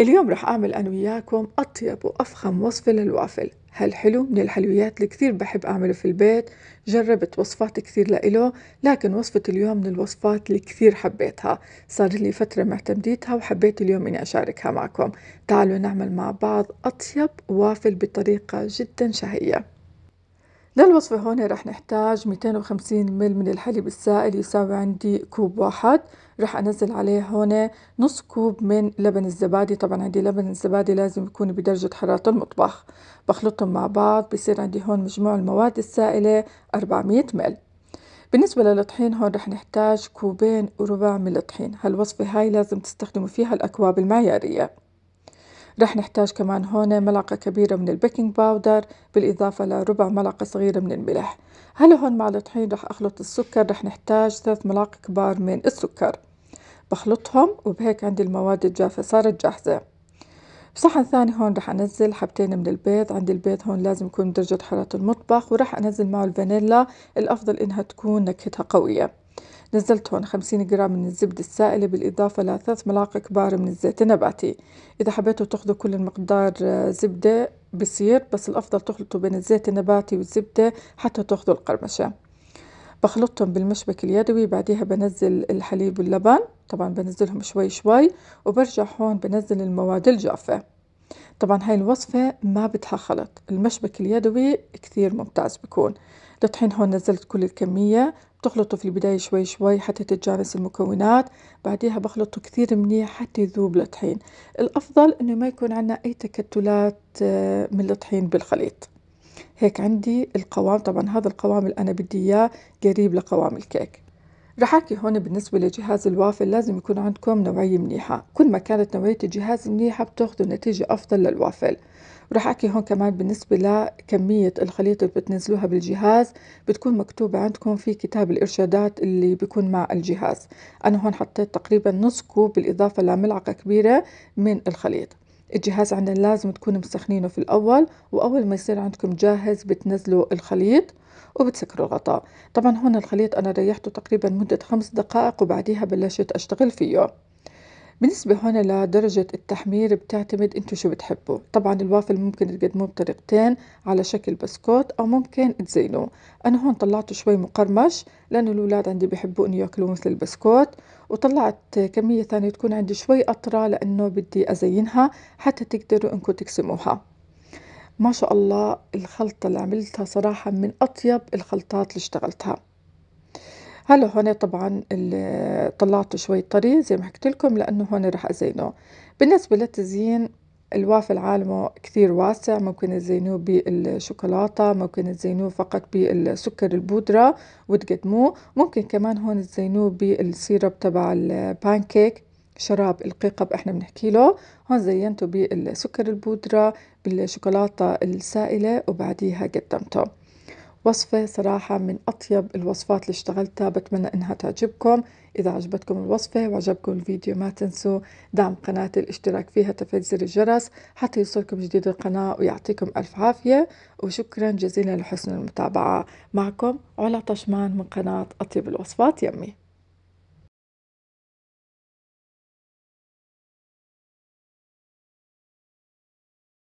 اليوم رح أعمل أنا وياكم أطيب وأفخم وصفة للوافل هالحلو من الحلويات اللي كثير بحب أعمله في البيت جربت وصفات كثير لإله لكن وصفة اليوم من الوصفات اللي كثير حبيتها صار لي فترة معتمديتها وحبيت اليوم إني أشاركها معكم تعالوا نعمل مع بعض أطيب وافل بطريقة جدا شهية للوصفة هون رح نحتاج 250 مل من الحليب السائل يساوي عندي كوب واحد رح أنزل عليه هون نص كوب من لبن الزبادي طبعا عندي لبن الزبادي لازم يكون بدرجة حرارة المطبخ بخلطهم مع بعض بصير عندي هون مجموع المواد السائلة 400 مل بالنسبة للطحين هون رح نحتاج كوبين وربع من الطحين هالوصفة هاي لازم تستخدموا فيها الأكواب المعيارية رح نحتاج كمان هون ملعقة كبيرة من البيكنج باودر بالإضافة لربع ملعقة صغيرة من الملح هلا هون مع الطحين رح أخلط السكر رح نحتاج ثلاث ملاعق كبار من السكر بخلطهم وبهيك عندي المواد الجافة صارت جاهزة بصحن ثاني هون رح أنزل حبتين من البيض عندي البيض هون لازم يكون درجة حرارة المطبخ ورح أنزل معه الفانيلا الأفضل إنها تكون نكهتها قوية نزلت هون 50 جرام من الزبدة السائلة بالإضافة لثلاث ملاعق كبار من الزيت النباتي إذا حبيتوا تاخذوا كل المقدار آه، زبدة بصير بس الأفضل تخلطوا بين الزيت النباتي والزبدة حتى تاخذوا القرمشة بخلطهم بالمشبك اليدوي بعديها بنزل الحليب واللبن طبعا بنزلهم شوي شوي وبرجع هون بنزل المواد الجافة طبعا هاي الوصفة ما بدها خلط المشبك اليدوي كثير ممتاز بكون لطحين هون نزلت كل الكمية بتخلطه في البداية شوي شوي حتى تتجانس المكونات بعديها بخلطه كثير منيح حتى يذوب الطحين الأفضل أنه ما يكون عندنا أي تكتلات آه، من الطحين بالخليط هيك عندي القوام طبعا هذا القوام اللي أنا بدي إياه قريب لقوام الكيك رح احكي هون بالنسبة لجهاز الوافل لازم يكون عندكم نوعية منيحة كل ما كانت نوعية الجهاز منيحة بتاخذوا نتيجة أفضل للوافل رح احكي هون كمان بالنسبة لكمية الخليط اللي بتنزلوها بالجهاز بتكون مكتوبة عندكم في كتاب الإرشادات اللي بيكون مع الجهاز أنا هون حطيت تقريبا نص كوب بالإضافة لملعقة كبيرة من الخليط الجهاز عندنا لازم تكونوا مسخنينه في الأول وأول ما يصير عندكم جاهز بتنزلوا الخليط وبتسكروا الغطاء طبعا هون الخليط أنا ريحته تقريبا مدة خمس دقائق وبعديها بلشت أشتغل فيه بالنسبة هنا لدرجة التحمير بتعتمد انتو شو بتحبوا طبعا الوافل ممكن تقدموه بطريقتين على شكل بسكوت او ممكن تزينوه انا هون طلعته شوي مقرمش لانه الاولاد عندي بيحبوا انه ياكلوا مثل البسكوت وطلعت كمية ثانية تكون عندي شوي قطرة لانه بدي ازينها حتى تقدروا انكم تقسموها ما شاء الله الخلطة اللي عملتها صراحة من اطيب الخلطات اللي اشتغلتها هلا هون طبعا طلعته شوي طري زي ما حكيت لكم لانه هون رح ازينه بالنسبه للتزيين الوافل عالمه كثير واسع ممكن تزينوه بالشوكولاتة ممكن تزينوه فقط بالسكر البودرة وتقدموه ممكن كمان هون تزينوه بالسيرب تبع البانكيك شراب القيقب احنا بنحكي له هون زينته بالسكر البودرة بالشوكولاتة السائلة وبعديها قدمته وصفة صراحة من أطيب الوصفات اللي اشتغلتها بتمنى إنها تعجبكم إذا عجبتكم الوصفة وعجبكم الفيديو ما تنسوا دعم قناتي الاشتراك فيها تفعيل زر الجرس حتى يوصلكم جديد القناة ويعطيكم ألف عافية وشكرا جزيلا لحسن المتابعة معكم علا طشمان من قناة أطيب الوصفات يمي